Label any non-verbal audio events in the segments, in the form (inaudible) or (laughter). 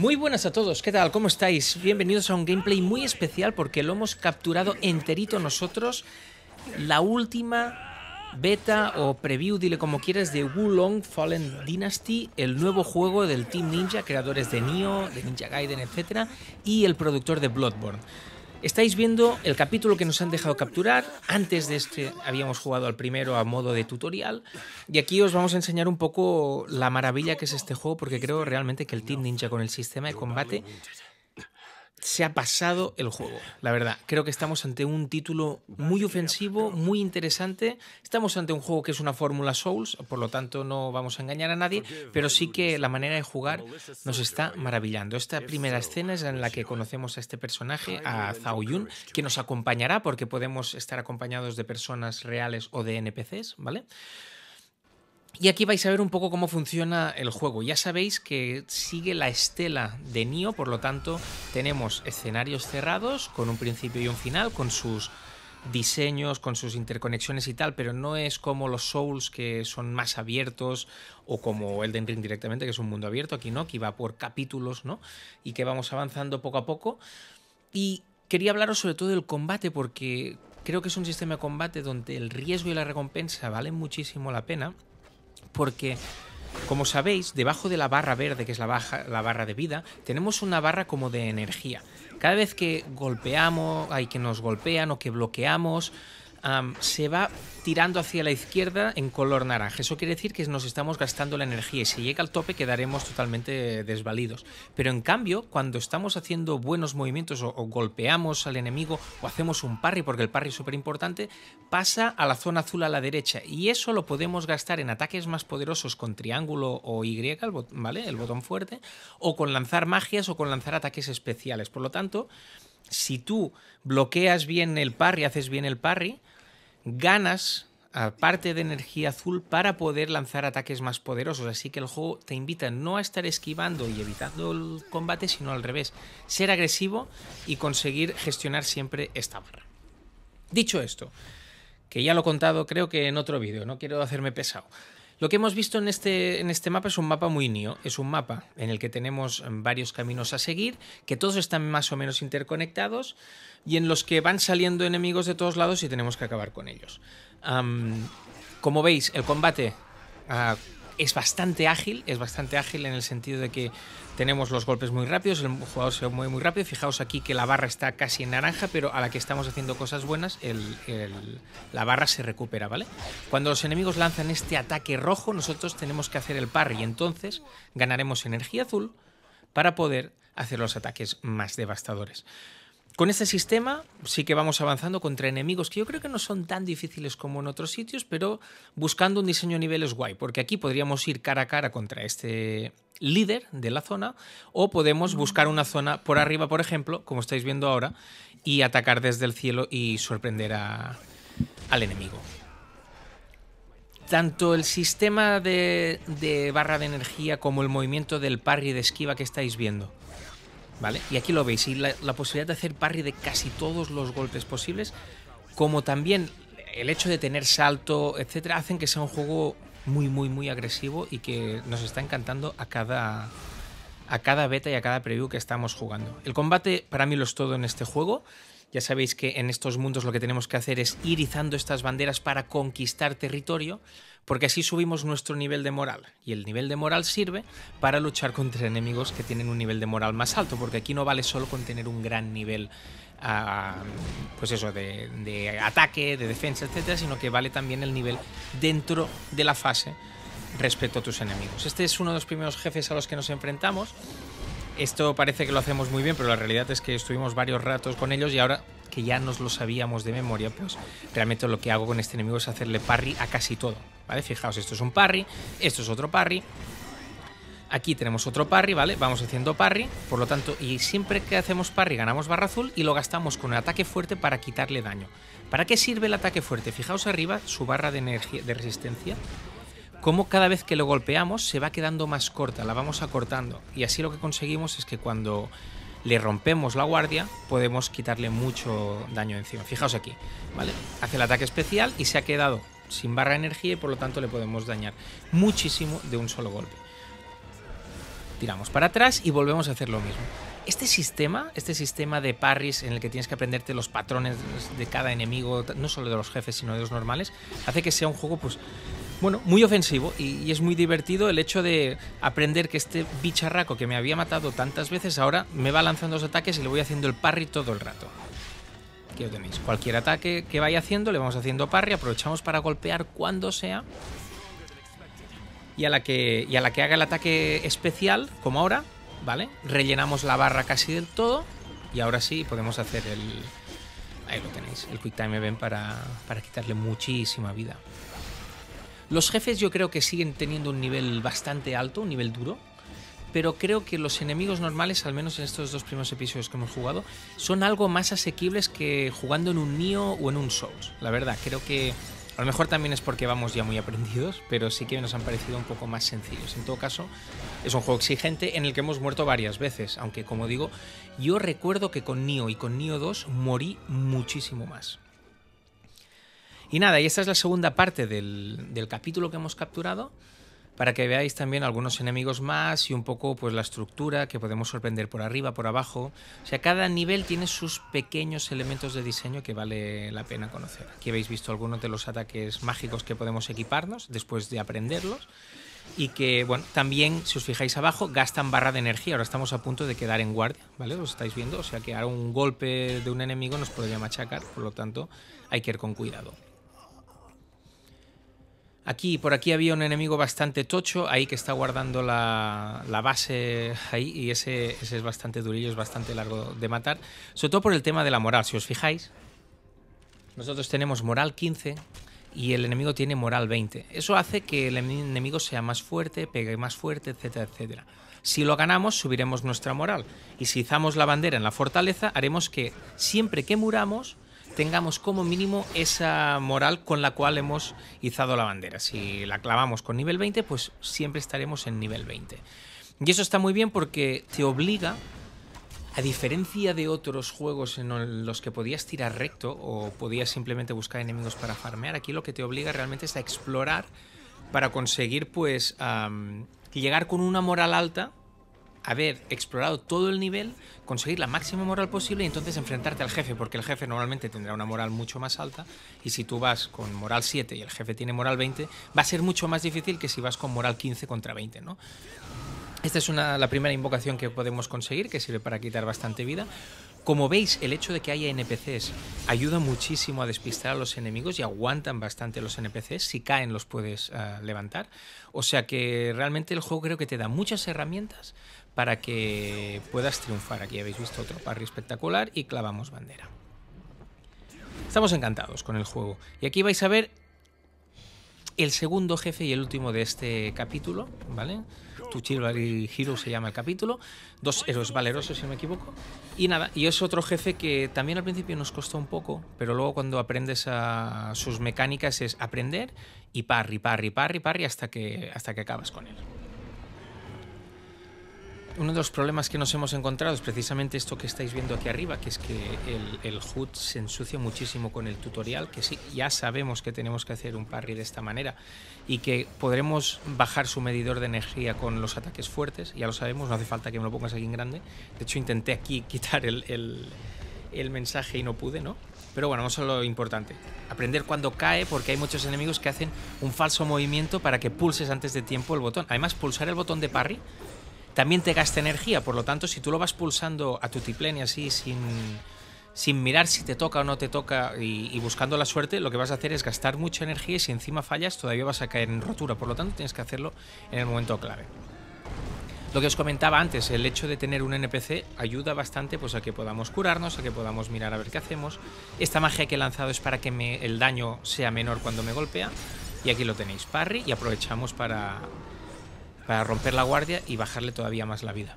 Muy buenas a todos, ¿qué tal? ¿Cómo estáis? Bienvenidos a un gameplay muy especial porque lo hemos capturado enterito nosotros. La última beta o preview, dile como quieras, de Wulong Fallen Dynasty, el nuevo juego del Team Ninja, creadores de Nioh, de Ninja Gaiden, etc. y el productor de Bloodborne. Estáis viendo el capítulo que nos han dejado capturar. Antes de este habíamos jugado al primero a modo de tutorial. Y aquí os vamos a enseñar un poco la maravilla que es este juego, porque creo realmente que el Team Ninja con el sistema de combate se ha pasado el juego, la verdad. Creo que estamos ante un título muy ofensivo, muy interesante. Estamos ante un juego que es una fórmula Souls, por lo tanto no vamos a engañar a nadie, pero sí que la manera de jugar nos está maravillando. Esta primera escena es en la que conocemos a este personaje, a Zhao Yun, que nos acompañará porque podemos estar acompañados de personas reales o de NPCs, ¿vale? Y aquí vais a ver un poco cómo funciona el juego. Ya sabéis que sigue la estela de Nio, por lo tanto tenemos escenarios cerrados con un principio y un final, con sus diseños, con sus interconexiones y tal, pero no es como los Souls que son más abiertos o como Elden Ring directamente, que es un mundo abierto, aquí no, que va por capítulos, ¿no? Y que vamos avanzando poco a poco. Y quería hablaros sobre todo del combate porque creo que es un sistema de combate donde el riesgo y la recompensa valen muchísimo la pena porque como sabéis, debajo de la barra verde, que es la, barra de vida, tenemos una barra como de energía. Cada vez que golpeamos, hay que nos golpean o que bloqueamos se va tirando hacia la izquierda en color naranja. Eso quiere decir que nos estamos gastando la energía y si llega al tope quedaremos totalmente desvalidos. Pero en cambio, cuando estamos haciendo buenos movimientos o, golpeamos al enemigo o hacemos un parry, porque el parry es súper importante, pasa a la zona azul a la derecha y eso lo podemos gastar en ataques más poderosos con triángulo o Y, El botón fuerte, o con lanzar magias o con lanzar ataques especiales. Por lo tanto, si tú bloqueas bien el parry, haces bien el parry, ganas, aparte de energía azul, para poder lanzar ataques más poderosos. Así que el juego te invita no a estar esquivando y evitando el combate, sino al revés, ser agresivo y conseguir gestionar siempre esta barra. Dicho esto, que ya lo he contado creo que en otro vídeo, no quiero hacerme pesado. Lo que hemos visto en este, en este mapa es un mapa muy nio, es un mapa en el que tenemos em, varios caminos a seguir, que todos están más o menos interconectados y en los que van saliendo enemigos de todos lados y tenemos que acabar con ellos. como veis, el combate... Ah, es bastante ágil, es bastante ágil en el sentido de que tenemos los golpes muy rápidos, el jugador se mueve muy rápido. Fijaos aquí que la barra está casi en naranja, pero a la que estamos haciendo cosas buenas, la barra se recupera, ¿vale? Cuando los enemigos lanzan este ataque rojo, nosotros tenemos que hacer el parry y entonces ganaremos energía azul para poder hacer los ataques más devastadores. Con este sistema sí que vamos avanzando contra enemigos que yo creo que no son tan difíciles como en otros sitios, pero buscando un diseño a niveles guay, porque aquí podríamos ir cara a cara contra este líder de la zona o podemos buscar una zona por arriba, por ejemplo, como estáis viendo ahora, y atacar desde el cielo y sorprender al enemigo. Tanto el sistema de, de barra de energía como el movimiento del parry de esquiva que estáis viendo y aquí lo veis, y la, posibilidad de hacer parry de casi todos los golpes posibles, como también el hecho de tener salto, etcétera, hacen que sea un juego muy, muy, muy agresivo y que nos está encantando a cada, a cada beta y a cada preview que estamos jugando. El combate para mí lo es todo en este juego. Ya sabéis que en estos mundos lo que tenemos que hacer es ir izando estas banderas para conquistar territorio, porque así subimos nuestro nivel de moral. Y el nivel de moral sirve para luchar contra enemigos que tienen un nivel de moral más alto, porque aquí no vale solo con tener un gran nivel ah, pues eso, de, de, ataque, de defensa, etcétera, sino que vale también el nivel dentro de la fase respecto a tus enemigos. Este es uno de los primeros jefes a los que nos enfrentamos. Esto parece que lo hacemos muy bien, pero la realidad es que estuvimos varios ratos con ellos y ahora que ya nos lo sabíamos de memoria, pues realmente lo que hago con este enemigo es hacerle parry a casi todo, ¿vale? Fijaos, esto es un parry, esto es otro parry, Aquí tenemos otro parry, ¿vale? Vamos haciendo parry, por lo tanto, y siempre que hacemos parry ganamos barra azul y lo gastamos con el ataque fuerte para quitarle daño. ¿Para qué sirve el ataque fuerte? Fijaos arriba su barra de, energía, de resistencia, como cada vez que lo golpeamos se va quedando más corta, la vamos acortando. Y así lo que conseguimos es que cuando le rompemos la guardia, podemos quitarle mucho daño encima. Fijaos aquí, ¿vale? Hace el ataque especial y se ha quedado sin barra de energía y por lo tanto le podemos dañar muchísimo de un solo golpe. Tiramos para atrás y volvemos a hacer lo mismo. Este sistema, este sistema de parries en el que tienes que aprenderte los patrones de cada enemigo, no solo de los jefes, sino de los normales, hace que sea un juego pues bueno, muy ofensivo y, es muy divertido el hecho de aprender que este bicharraco que me había matado tantas veces ahora me va lanzando los ataques y le voy haciendo el parry todo el rato. Aquí lo tenéis. Cualquier ataque que vaya haciendo le vamos haciendo parry, aprovechamos para golpear cuando sea. Y a la que, y a la que haga el ataque especial, como ahora, ¿vale? Rellenamos la barra casi del todo y ahora sí podemos hacer el... Ahí lo tenéis, el Quick Time Event para, para quitarle muchísima vida. Los jefes yo creo que siguen teniendo un nivel bastante alto, un nivel duro, pero creo que los enemigos normales, al menos en estos dos primeros episodios que hemos jugado, son algo más asequibles que jugando en un Nio o en un Souls. La verdad, creo que a lo mejor también es porque vamos ya muy aprendidos, pero sí que nos han parecido un poco más sencillos. En todo caso, es un juego exigente en el que hemos muerto varias veces, aunque como digo, yo recuerdo que con Nio y con Nio 2 morí muchísimo más. Y nada, y esta es la segunda parte del, capítulo que hemos capturado para que veáis también algunos enemigos más y un poco pues la estructura que podemos sorprender por arriba, por abajo. O sea, cada nivel tiene sus pequeños elementos de diseño que vale la pena conocer. Aquí habéis visto algunos de los ataques mágicos que podemos equiparnos después de aprenderlos. Y que, bueno, también, si os fijáis abajo, gastan barra de energía. Ahora estamos a punto de quedar en guardia, ¿vale? Los estáis viendo. O sea que ahora un golpe de un enemigo nos podría machacar. Por lo tanto, hay que ir con cuidado. Aquí, por aquí había un enemigo bastante tocho, ahí que está guardando la, base ahí, y ese, ese, es bastante durillo, es bastante largo de matar. Sobre todo por el tema de la moral, si os fijáis, nosotros tenemos moral 15 y el enemigo tiene moral 20. Eso hace que el enemigo sea más fuerte, pegue más fuerte, etcétera, etcétera. Si lo ganamos, subiremos nuestra moral. Y si izamos la bandera en la fortaleza, haremos que siempre que muramos, tengamos como mínimo esa moral con la cual hemos izado la bandera. Si la clavamos con nivel 20, pues siempre estaremos en nivel 20. Y eso está muy bien porque te obliga, a diferencia de otros juegos en los que podías tirar recto o podías simplemente buscar enemigos para farmear, aquí lo que te obliga realmente es a explorar para conseguir pues llegar con una moral alta haber explorado todo el nivel, conseguir la máxima moral posible y entonces enfrentarte al jefe, porque el jefe normalmente tendrá una moral mucho más alta y si tú vas con moral 7 y el jefe tiene moral 20, va a ser mucho más difícil que si vas con moral 15 contra 20, ¿no? Esta es la primera invocación que podemos conseguir, que sirve para quitar bastante vida. Como veis, el hecho de que haya NPCs ayuda muchísimo a despistar a los enemigos y aguantan bastante los NPCs. Si caen los puedes ah, levantar. O sea que realmente el juego creo que te da muchas herramientas para que puedas triunfar. Aquí habéis visto otro parry espectacular y clavamos bandera. Estamos encantados con el juego. Y aquí vais a ver el segundo jefe y el último de este capítulo, ¿vale? Tu y Hero se llama el capítulo. Dos héroes valerosos, si no me equivoco. Y nada, y es otro jefe que también al principio nos costó un poco, pero luego cuando aprendes a sus mecánicas es aprender y parry, parry, parry, parry hasta que, hasta que acabas con él uno de los problemas que nos hemos encontrado es precisamente esto que estáis viendo aquí arriba, que es que el, el HUD se ensucia muchísimo con el tutorial, que sí, ya sabemos que tenemos que hacer un parry de esta manera y que podremos bajar su medidor de energía con los ataques fuertes, ya lo sabemos, no hace falta que me lo pongas aquí en grande. De hecho, intenté aquí (laughs) quitar el, mensaje y no pude, ¿no? Pero bueno, vamos a lo importante. Aprender cuando cae, porque hay muchos enemigos que hacen un falso movimiento para que pulses antes de tiempo el botón. Además, pulsar el botón de parry también te gasta energía. Por lo tanto, si tú lo vas pulsando a tu tiplén así sin, mirar si te toca o no te toca y, buscando la suerte, lo que vas a hacer es gastar mucha energía y si encima fallas todavía vas a caer en rotura. Por lo tanto, tienes que hacerlo en el momento clave. Lo que os comentaba antes, el hecho de tener un NPC ayuda bastante pues, a que podamos curarnos, a que podamos mirar a ver qué hacemos. Esta magia que he lanzado es para que el daño sea menor cuando me golpea. Y aquí lo tenéis, parry, y aprovechamos para, para romper la guardia y bajarle todavía más la vida.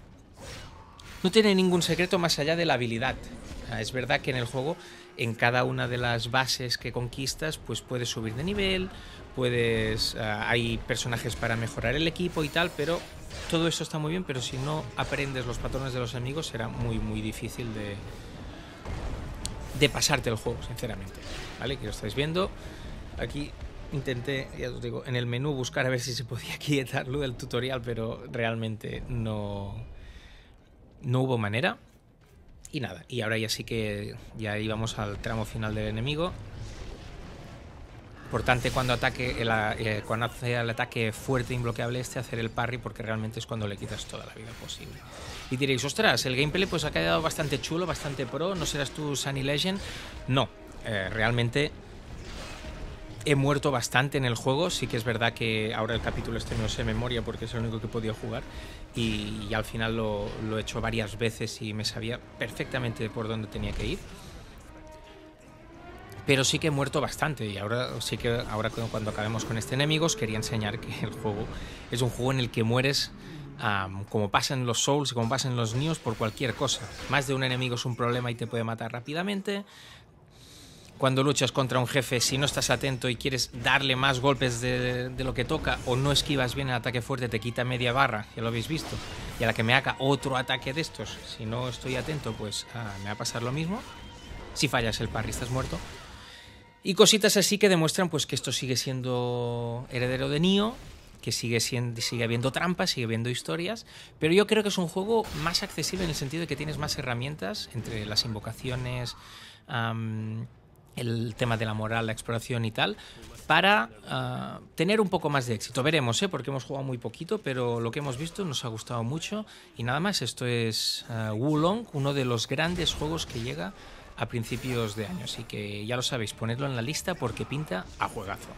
No tiene ningún secreto más allá de la habilidad. Ah, es verdad que en el juego, en cada una de las bases que conquistas, pues puedes subir de nivel, puedes. Ah, hay personajes para mejorar el equipo y tal, pero todo eso está muy bien, pero si no aprendes los patrones de los enemigos, será muy, muy difícil de. de pasarte el juego, sinceramente. ¿Vale? Que lo estáis viendo. Aquí intenté, ya os digo, en el menú buscar a ver si se podía (laughs) quitarlo del tutorial, pero realmente no, no hubo manera. Y nada, y ahora ya sí que ya íbamos al tramo final del enemigo. Importante cuando ataque eh, cuando hace el ataque fuerte e imbloqueable este, hacer el parry porque realmente es cuando le quitas toda la vida posible. Y diréis, ostras, el gameplay pues ha quedado bastante chulo, bastante pro, ¿no serás tú Sunny Legend? No, eh, realmente he muerto bastante en el juego. Sí que es verdad que ahora el capítulo este no sé memoria porque es el único que he podido jugar. Y, al final lo, he hecho varias veces y me sabía perfectamente por dónde tenía que ir. Pero sí que he muerto bastante y ahora sí que ahora cuando acabemos con este enemigo os quería enseñar que el juego es un juego en el que mueres como pasan los Souls y como pasan los Nios por cualquier cosa. Más de un enemigo es un problema y te puede matar rápidamente cuando luchas contra un jefe, si no estás atento y quieres darle más golpes de, lo que toca o no esquivas bien el ataque fuerte, te quita media barra, ya lo habéis visto. Y a la que me haga otro ataque de estos, si no estoy atento, pues ah, me va a pasar lo mismo. Si fallas el parry, estás muerto. Y cositas así que demuestran pues que esto sigue siendo heredero de Nioh, que sigue, siendo, sigue habiendo trampas, sigue habiendo historias, pero yo creo que es un juego más accesible en el sentido de que tienes más herramientas entre las invocaciones el tema de la moral, la exploración y tal, para ah, tener un poco más de éxito. Veremos, ¿eh? porque hemos jugado muy poquito, pero lo que hemos visto nos ha gustado mucho. Y nada más, esto es ah, Wulong, uno de los grandes juegos que llega a principios de año. Así que ya lo sabéis, ponedlo en la lista porque pinta a juegazo.